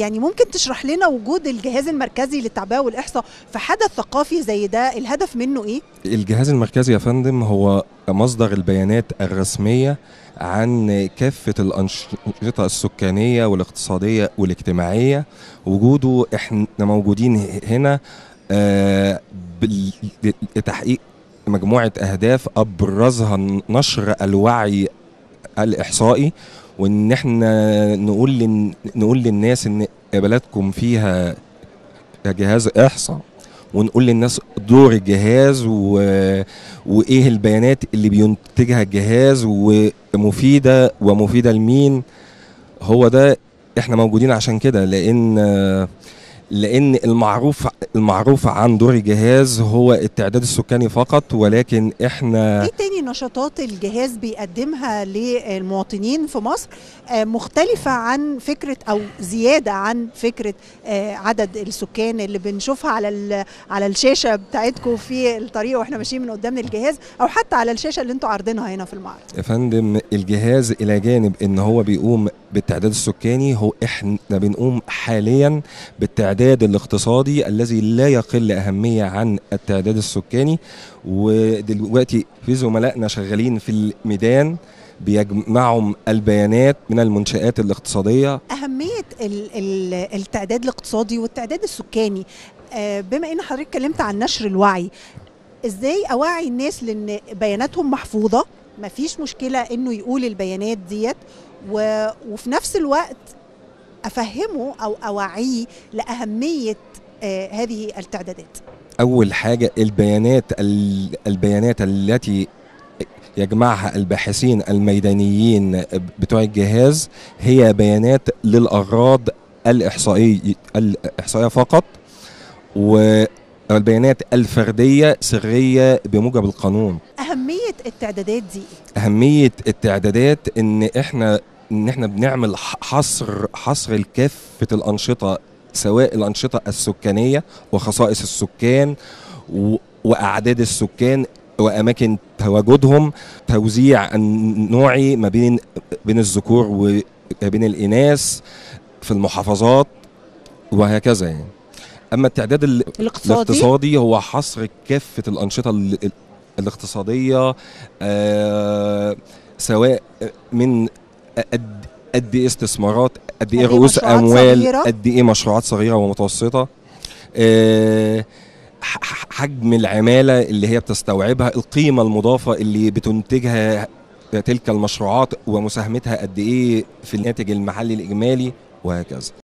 يعني ممكن تشرح لنا وجود الجهاز المركزي للتعبئه والاحصاء في حدث ثقافي زي ده الهدف منه ايه الجهاز المركزي يا فندم هو مصدر البيانات الرسميه عن كافه الانشطه السكانيه والاقتصاديه والاجتماعيه وجوده احنا موجودين هنا آه، لتحقيق مجموعه اهداف ابرزها نشر الوعي الاحصائي وان احنا نقول لن نقول للناس ان بلدكم فيها جهاز احصاء ونقول للناس دور الجهاز و... وايه البيانات اللي بينتجها الجهاز ومفيده ومفيده لمين هو ده احنا موجودين عشان كده لان لان المعروف المعروف عن دور الجهاز هو التعداد السكاني فقط ولكن احنا ايه تاني نشاطات الجهاز بيقدمها للمواطنين في مصر آه، مختلفه عن فكره او زياده عن فكره آه، عدد السكان اللي بنشوفها على على الشاشه بتاعتكم في الطريق واحنا ماشيين من قدام الجهاز او حتى على الشاشه اللي انتوا عارضينها هنا في المعرض يا فندم الجهاز الى جانب ان هو بيقوم بالتعداد السكاني هو احنا بنقوم حاليا بالتعداد الاقتصادي الذي لا يقل اهميه عن التعداد السكاني ودلوقتي في زملائنا شغالين في الميدان بيجمعوا البيانات من المنشآت الاقتصادية أهمية التعداد الاقتصادي والتعداد السكاني آه، بما ان حضرتك اتكلمت عن نشر الوعي ازاي اوعي الناس لان بياناتهم محفوظه مفيش مشكله انه يقول البيانات ديت و... وفي نفس الوقت افهمه او اوعيه لاهميه آه، هذه التعدادات اول حاجه البيانات البيانات التي يجمعها الباحثين الميدانيين بتوع الجهاز هي بيانات للاغراض الاحصائيه الاحصائيه فقط والبيانات الفرديه سريه بموجب القانون اهميه التعدادات دي إيه؟ اهميه التعدادات ان احنا ان احنا بنعمل حصر حصر لكافه الانشطه سواء الانشطه السكانيه وخصائص السكان واعداد السكان واماكن تواجدهم توزيع نوعي ما بين بين الذكور وبين بين الاناث في المحافظات وهكذا يعني اما التعداد الاقتصادي, الاقتصادي هو حصر كافه الانشطه الاقتصاديه آه سواء من قد قد ايه استثمارات قد ايه, إيه رؤوس اموال قد ايه مشروعات صغيره ومتوسطه آه، حجم العماله اللي هي بتستوعبها القيمه المضافه اللي بتنتجها تلك المشروعات ومساهمتها قد ايه في الناتج المحلي الاجمالي وهكذا